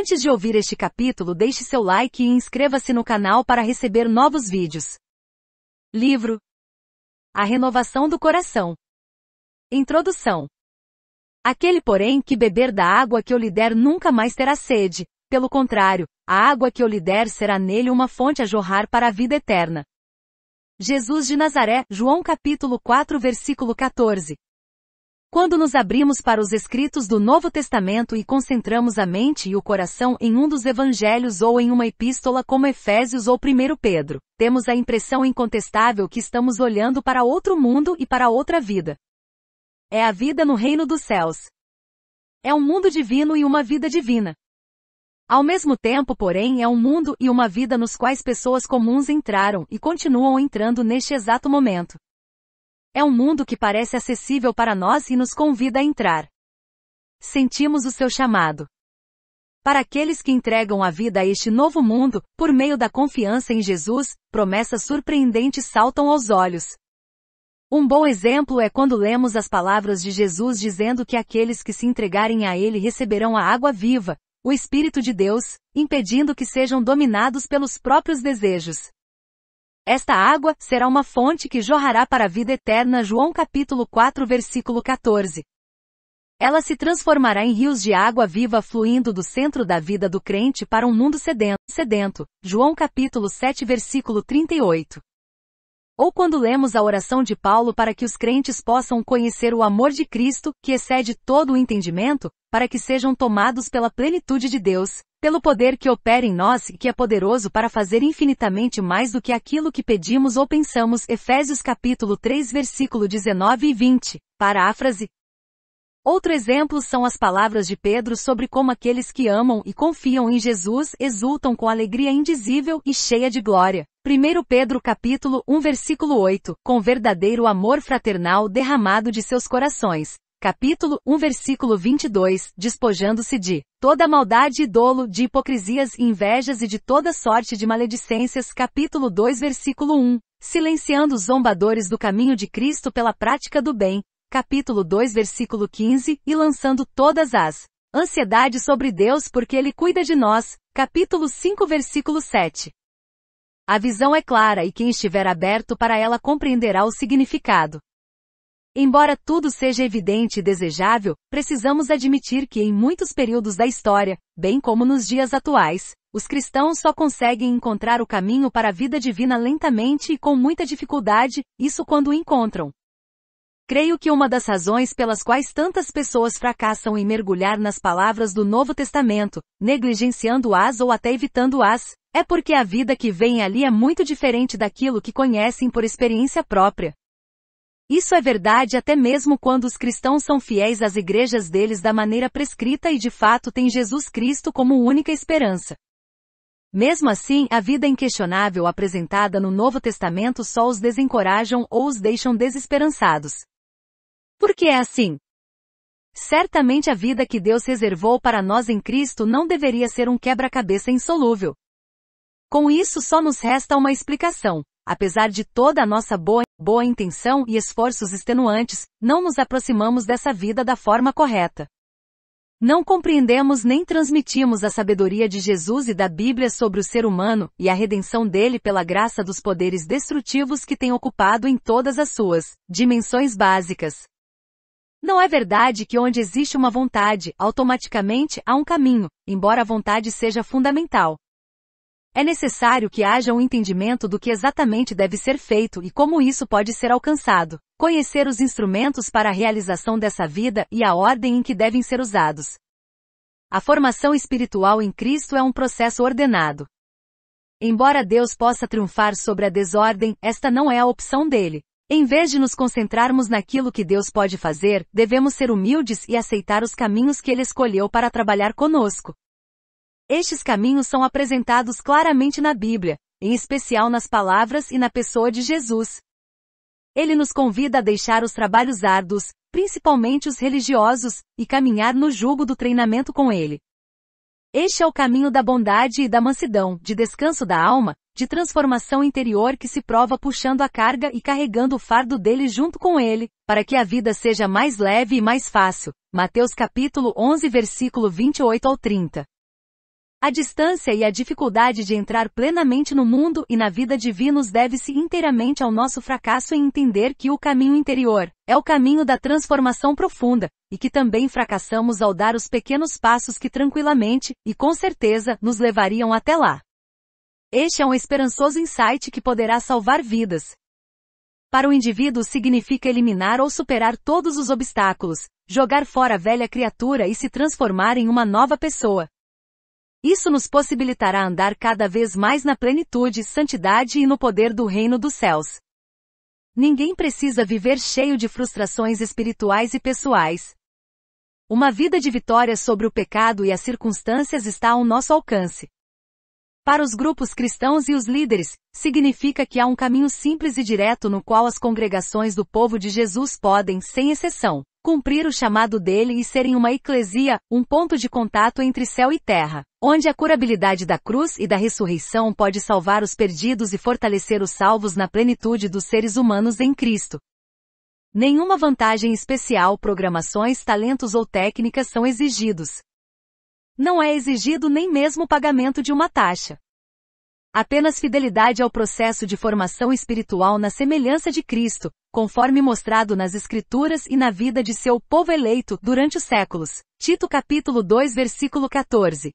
Antes de ouvir este capítulo deixe seu like e inscreva-se no canal para receber novos vídeos. Livro A Renovação do Coração Introdução Aquele porém que beber da água que eu lhe der nunca mais terá sede, pelo contrário, a água que eu lhe der será nele uma fonte a jorrar para a vida eterna. Jesus de Nazaré, João capítulo 4 versículo 14. Quando nos abrimos para os escritos do Novo Testamento e concentramos a mente e o coração em um dos evangelhos ou em uma epístola como Efésios ou 1 Pedro, temos a impressão incontestável que estamos olhando para outro mundo e para outra vida. É a vida no reino dos céus. É um mundo divino e uma vida divina. Ao mesmo tempo, porém, é um mundo e uma vida nos quais pessoas comuns entraram e continuam entrando neste exato momento. É um mundo que parece acessível para nós e nos convida a entrar. Sentimos o seu chamado. Para aqueles que entregam a vida a este novo mundo, por meio da confiança em Jesus, promessas surpreendentes saltam aos olhos. Um bom exemplo é quando lemos as palavras de Jesus dizendo que aqueles que se entregarem a Ele receberão a água viva, o Espírito de Deus, impedindo que sejam dominados pelos próprios desejos. Esta água será uma fonte que jorrará para a vida eterna. João capítulo 4 versículo 14. Ela se transformará em rios de água viva fluindo do centro da vida do crente para um mundo sedento. João capítulo 7 versículo 38. Ou quando lemos a oração de Paulo para que os crentes possam conhecer o amor de Cristo, que excede todo o entendimento, para que sejam tomados pela plenitude de Deus pelo poder que opera em nós e que é poderoso para fazer infinitamente mais do que aquilo que pedimos ou pensamos. Efésios capítulo 3 versículo 19 e 20. Paráfrase. Outro exemplo são as palavras de Pedro sobre como aqueles que amam e confiam em Jesus exultam com alegria indizível e cheia de glória. 1 Pedro capítulo 1 versículo 8, com verdadeiro amor fraternal derramado de seus corações, capítulo 1 versículo 22, despojando-se de toda maldade e dolo, de hipocrisias e invejas e de toda sorte de maledicências, capítulo 2 versículo 1, silenciando os zombadores do caminho de Cristo pela prática do bem, capítulo 2 versículo 15, e lançando todas as ansiedades sobre Deus porque Ele cuida de nós, capítulo 5 versículo 7. A visão é clara e quem estiver aberto para ela compreenderá o significado. Embora tudo seja evidente e desejável, precisamos admitir que em muitos períodos da história, bem como nos dias atuais, os cristãos só conseguem encontrar o caminho para a vida divina lentamente e com muita dificuldade, isso quando o encontram. Creio que uma das razões pelas quais tantas pessoas fracassam em mergulhar nas palavras do Novo Testamento, negligenciando-as ou até evitando-as, é porque a vida que vem ali é muito diferente daquilo que conhecem por experiência própria. Isso é verdade até mesmo quando os cristãos são fiéis às igrejas deles da maneira prescrita e de fato têm Jesus Cristo como única esperança. Mesmo assim, a vida inquestionável apresentada no Novo Testamento só os desencorajam ou os deixam desesperançados. Por que é assim? Certamente a vida que Deus reservou para nós em Cristo não deveria ser um quebra-cabeça insolúvel. Com isso só nos resta uma explicação. Apesar de toda a nossa boa, boa intenção e esforços extenuantes, não nos aproximamos dessa vida da forma correta. Não compreendemos nem transmitimos a sabedoria de Jesus e da Bíblia sobre o ser humano e a redenção dele pela graça dos poderes destrutivos que tem ocupado em todas as suas dimensões básicas. Não é verdade que onde existe uma vontade, automaticamente há um caminho, embora a vontade seja fundamental. É necessário que haja um entendimento do que exatamente deve ser feito e como isso pode ser alcançado, conhecer os instrumentos para a realização dessa vida e a ordem em que devem ser usados. A formação espiritual em Cristo é um processo ordenado. Embora Deus possa triunfar sobre a desordem, esta não é a opção dele. Em vez de nos concentrarmos naquilo que Deus pode fazer, devemos ser humildes e aceitar os caminhos que Ele escolheu para trabalhar conosco. Estes caminhos são apresentados claramente na Bíblia, em especial nas palavras e na pessoa de Jesus. Ele nos convida a deixar os trabalhos árduos, principalmente os religiosos, e caminhar no jugo do treinamento com ele. Este é o caminho da bondade e da mansidão, de descanso da alma, de transformação interior que se prova puxando a carga e carregando o fardo dele junto com ele, para que a vida seja mais leve e mais fácil. Mateus capítulo 11 versículo 28 ao 30. A distância e a dificuldade de entrar plenamente no mundo e na vida divinos deve-se inteiramente ao nosso fracasso em entender que o caminho interior é o caminho da transformação profunda, e que também fracassamos ao dar os pequenos passos que tranquilamente, e com certeza, nos levariam até lá. Este é um esperançoso insight que poderá salvar vidas. Para o indivíduo significa eliminar ou superar todos os obstáculos, jogar fora a velha criatura e se transformar em uma nova pessoa, isso nos possibilitará andar cada vez mais na plenitude, santidade e no poder do reino dos céus. Ninguém precisa viver cheio de frustrações espirituais e pessoais. Uma vida de vitória sobre o pecado e as circunstâncias está ao nosso alcance. Para os grupos cristãos e os líderes, significa que há um caminho simples e direto no qual as congregações do povo de Jesus podem, sem exceção, cumprir o chamado dele e serem uma eclesia, um ponto de contato entre céu e terra, onde a curabilidade da cruz e da ressurreição pode salvar os perdidos e fortalecer os salvos na plenitude dos seres humanos em Cristo. Nenhuma vantagem especial, programações, talentos ou técnicas são exigidos. Não é exigido nem mesmo o pagamento de uma taxa. Apenas fidelidade ao processo de formação espiritual na semelhança de Cristo, conforme mostrado nas Escrituras e na vida de seu povo eleito durante os séculos. Tito capítulo 2 versículo 14.